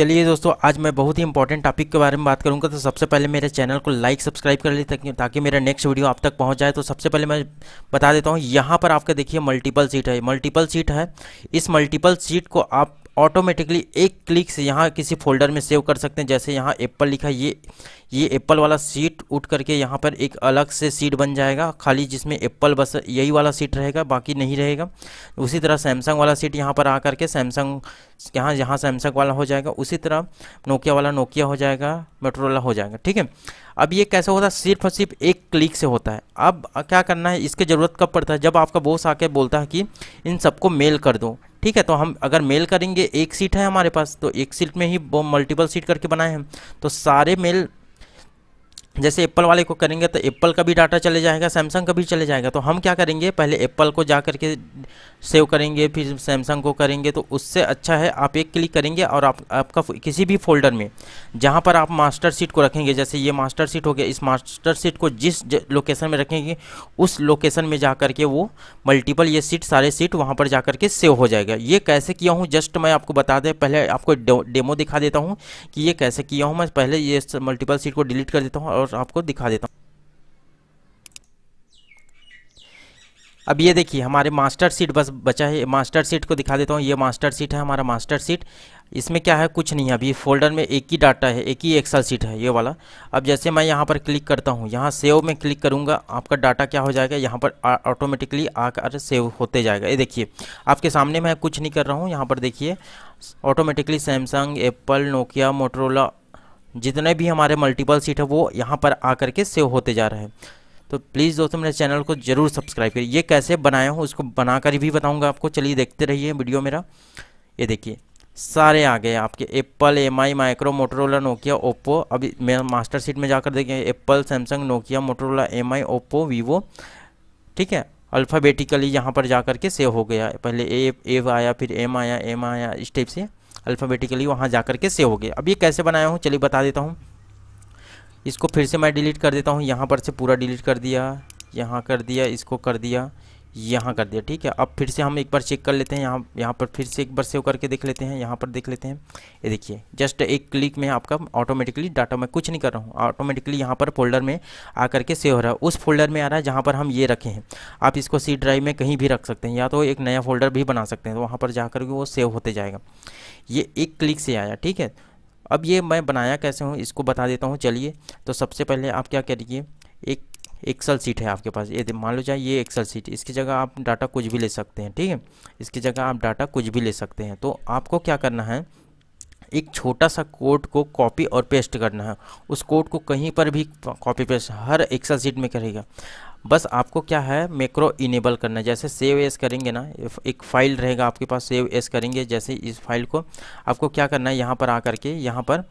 चलिए दोस्तों आज मैं बहुत ही इंपॉर्टेंट टॉपिक के बारे में बात करूंगा तो सबसे पहले मेरे चैनल को लाइक सब्सक्राइब कर लीजिए ताकि मेरा नेक्स्ट वीडियो आप तक पहुंच जाए तो सबसे पहले मैं बता देता हूं यहां पर आपका देखिए मल्टीपल सीट है मल्टीपल सीट है इस मल्टीपल सीट को आप ऑटोमेटिकली एक क्लिक से यहाँ किसी फोल्डर में सेव कर सकते हैं जैसे यहाँ एप्पल लिखा है ये ये एप्पल वाला सीट उठ करके यहाँ पर एक अलग से सीट बन जाएगा खाली जिसमें एप्पल बस यही वाला सीट रहेगा बाकी नहीं रहेगा उसी तरह सैमसंग वाला सीट यहाँ पर आ करके सैमसंग यहाँ यहाँ सैमसंग वाला हो जाएगा उसी तरह नोकिया वाला नोकिया हो जाएगा मेट्रोला हो जाएगा ठीक है अब ये कैसे होता है सिर्फ और सिर्फ एक क्लिक से होता है अब क्या करना है इसकी ज़रूरत कब पड़ता है जब आपका बॉस आके बोलता है कि इन सबको मेल कर दो ठीक है तो हम अगर मेल करेंगे एक सीट है हमारे पास तो एक सीट में ही वो मल्टीपल सीट करके बनाए हैं तो सारे मेल जैसे एप्पल वाले को करेंगे तो एप्पल का भी डाटा चले जाएगा सैमसंग का भी चले जाएगा तो हम क्या करेंगे पहले एप्पल को जा करके सेव करेंगे फिर सैमसंग को करेंगे तो उससे अच्छा है आप एक क्लिक करेंगे और आप आपका किसी भी फोल्डर में जहाँ पर आप मास्टर सीट को रखेंगे जैसे ये मास्टर सीट हो गया इस मास्टर सीट को जिस लोकेशन में रखेंगे उस लोकेशन में जा करके वो मल्टीपल ये सीट सारे सीट वहाँ पर जा करके सेव हो जाएगा ये कैसे किया हूँ जस्ट मैं आपको बता दें पहले आपको डेमो दिखा देता हूँ कि ये कैसे किया हूँ मैं पहले ये मल्टीपल सीट को डिलीट कर देता हूँ और और आपको दिखा देता हूँ अब ये देखिए हमारे मास्टर सीट बस बचा है मास्टर सीट को दिखा देता हूँ ये मास्टर सीट है हमारा मास्टर सीट इसमें क्या है कुछ नहीं है अभी फोल्डर में एक ही डाटा है एक ही एक्सल सीट है ये वाला अब जैसे मैं यहाँ पर क्लिक करता हूँ यहाँ सेव में क्लिक करूँगा आपका डाटा क्या हो जाएगा यहाँ पर ऑटोमेटिकली आकर सेव होते जाएगा ये देखिए आपके सामने मैं कुछ नहीं कर रहा हूँ यहाँ पर देखिए automatically Samsung Apple Nokia Motorola जितने भी हमारे मल्टीपल सीट है वो यहाँ पर आकर के सेव होते जा रहे हैं तो प्लीज़ दोस्तों मेरे चैनल को ज़रूर सब्सक्राइब करिए ये कैसे बनाया हूँ उसको बनाकर भी बताऊँगा आपको चलिए देखते रहिए वीडियो मेरा ये देखिए सारे आ गए आपके Apple M I micro Motorola Nokia Oppo अभी मैं मास्टर सीट में जाकर देखिए Apple Samsung Nokia Motorola M I Oppo Vivo ठीक है अल्फ़ाबेटिकली यहाँ पर जाकर के सेव हो गया पहले ए एव आया फिर एम आया एम आया इस टाइप से अल्फ़ाबेटिकली वहाँ जा कर के सेव हो गया अब ये कैसे बनाया हूँ चलिए बता देता हूँ इसको फिर से मैं डिलीट कर देता हूँ यहाँ पर से पूरा डिलीट कर दिया यहाँ कर दिया इसको कर दिया यहाँ कर दिया ठीक है अब फिर से हम एक बार चेक कर लेते हैं यहाँ यहाँ पर फिर से एक बार सेव करके देख लेते हैं यहाँ पर देख लेते हैं ये देखिए जस्ट एक क्लिक में आपका ऑटोमेटिकली डाटा मैं कुछ नहीं कर रहा हूँ ऑटोमेटिकली यहाँ पर फोल्डर में आ करके सेव हो रहा है उस फोल्डर में आ रहा है जहाँ पर हम ये रखे हैं आप इसको सी ड्राइव में कहीं भी रख सकते हैं या तो एक नया फोल्डर भी बना सकते हैं तो वहाँ पर जा के वो सेव होते जाएगा ये एक क्लिक से आया ठीक है अब ये मैं बनाया कैसे हूँ इसको बता देता हूँ चलिए तो सबसे पहले आप क्या करिए एक एक्सल सीट है आपके पास ये मान लो जाए ये एक्सल सीट इसकी जगह आप डाटा कुछ भी ले सकते हैं ठीक है इसकी जगह आप डाटा कुछ भी ले सकते हैं तो आपको क्या करना है एक छोटा सा कोड को कॉपी और पेस्ट करना है उस कोड को कहीं पर भी कॉपी पेस्ट हर एक्सल सीट में करेगा बस आपको क्या है मैक्रो इनेबल करना जैसे सेव एस करेंगे ना एक फाइल रहेगा आपके पास सेव एस करेंगे जैसे इस फाइल को आपको क्या करना है यहाँ पर आकर के यहाँ पर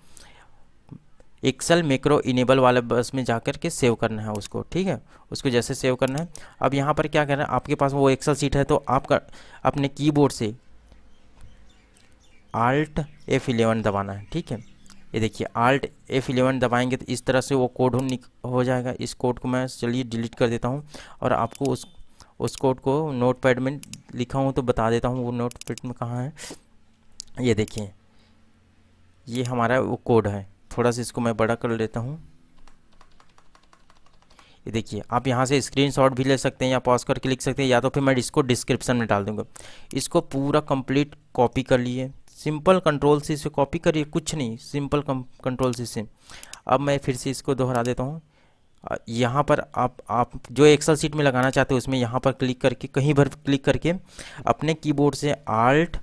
एक्सेल मैक्रो इनेबल वाले बस में जाकर के सेव करना है उसको ठीक है उसको जैसे सेव करना है अब यहाँ पर क्या करना है आपके पास वो एक्सेल सीट है तो आप कर, अपने कीबोर्ड से आल्ट एफ इलेवन दबाना है ठीक है ये देखिए आल्ट एफ इलेवन दबाएंगे तो इस तरह से वो कोड हो हो जाएगा इस कोड को मैं चलिए डिलीट कर देता हूँ और आपको उस उस कोड को नोट पैड में लिखा हूँ तो बता देता हूँ वो नोट पैड में कहाँ है ये देखिए ये हमारा वो कोड है थोड़ा सा इसको मैं बड़ा कर लेता हूँ ये देखिए आप यहाँ से स्क्रीनशॉट भी ले सकते हैं या पॉज करके लिख सकते हैं या तो फिर मैं इसको डिस्क्रिप्शन में डाल दूँगा इसको पूरा कंप्लीट कॉपी कर लिए सिंपल कंट्रोल सी से कॉपी करिए कुछ नहीं सिंपल कंट्रोल सी से अब मैं फिर से इसको दोहरा देता हूँ यहाँ पर आप आप जो एक्सल सीट में लगाना चाहते हो उसमें यहाँ पर क्लिक करके कहीं पर क्लिक करके अपने कीबोर्ड से आल्ट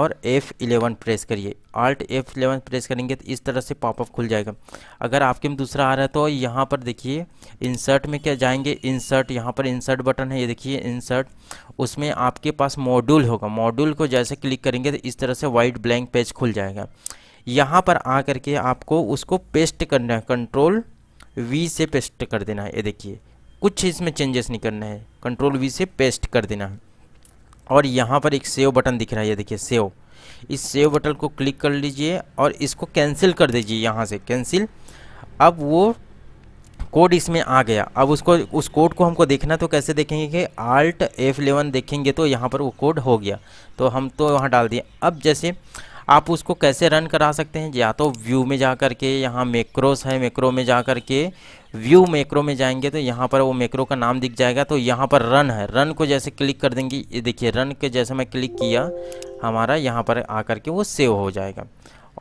और F11 प्रेस करिए आल्ट F11 प्रेस करेंगे तो इस तरह से पॉपअप खुल जाएगा अगर आपके में दूसरा आ रहा है तो यहाँ पर देखिए इंसर्ट में क्या जाएंगे इंसर्ट यहाँ पर इंसर्ट बटन है ये देखिए इंसर्ट उसमें आपके पास मॉड्यूल होगा मॉड्यूल को जैसे क्लिक करेंगे तो इस तरह से वाइट ब्लैंक पेज खुल जाएगा यहाँ पर आ करके आपको उसको पेस्ट करना है कंट्रोल वी से पेस्ट कर देना है ये देखिए कुछ इसमें चेंजेस नहीं करना है कंट्रोल वी से पेस्ट कर देना है और यहाँ पर एक सेव बटन दिख रहा है ये देखिए सेव इस सेव बटन को क्लिक कर लीजिए और इसको कैंसिल कर दीजिए यहाँ से कैंसिल अब वो कोड इसमें आ गया अब उसको उस कोड को हमको देखना तो कैसे देखेंगे कि आल्ट एफ देखेंगे तो यहाँ पर वो कोड हो गया तो हम तो वहाँ डाल दिए अब जैसे आप उसको कैसे रन करा सकते हैं या तो व्यू में जा कर के यहाँ मेक्रोस है मेक्रो में जा कर के व्यू मेक्रो में जाएंगे तो यहाँ पर वो मेक्रो का नाम दिख जाएगा तो यहाँ पर रन है रन को जैसे क्लिक कर देंगे ये देखिए रन के जैसे मैं क्लिक किया हमारा यहाँ पर कर के वो सेव हो जाएगा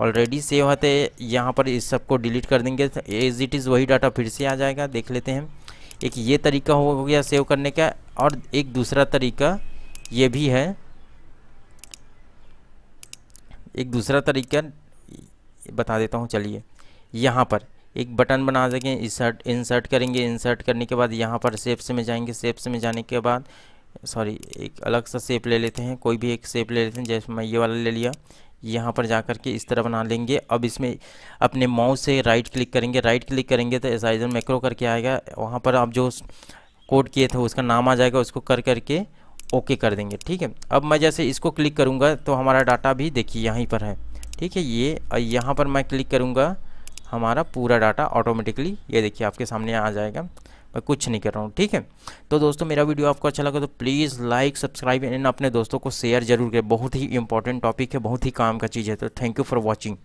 ऑलरेडी सेव है तो यहाँ पर इस सबको डिलीट कर देंगे एज इट इज़ वही डाटा फिर से आ जाएगा देख लेते हैं एक ये तरीका हो गया सेव करने का और एक दूसरा तरीका ये भी है एक दूसरा तरीका बता देता हूँ चलिए यहाँ पर एक बटन बना देंगे इंसर्ट इंसर्ट करेंगे इंसर्ट करने के बाद यहाँ पर सेप्स में जाएंगे सेप्स में जाने के बाद सॉरी एक अलग सा सेप ले लेते हैं कोई भी एक सेप ले लेते हैं जैसे मैं ये वाला ले लिया यहाँ पर जा के इस तरह बना लेंगे अब इसमें अपने माउस से राइट क्लिक करेंगे राइट क्लिक करेंगे तो एसाइजन मैक्रो करके आएगा वहाँ पर आप जो कोड किए थे उसका नाम आ जाएगा उसको कर करके ओके कर देंगे ठीक है अब मैं जैसे इसको क्लिक करूँगा तो हमारा डाटा भी देखिए यहीं पर है ठीक है ये यहाँ पर मैं क्लिक करूँगा हमारा पूरा डाटा ऑटोमेटिकली ये देखिए आपके सामने आ जाएगा मैं कुछ नहीं कर रहा हूँ ठीक है तो दोस्तों मेरा वीडियो आपको अच्छा लगा तो प्लीज़ लाइक सब्सक्राइब एंड अपने दोस्तों को शेयर जरूर करें बहुत ही इंपॉर्टेंट टॉपिक है बहुत ही काम का चीज़ है तो थैंक यू फॉर वॉचिंग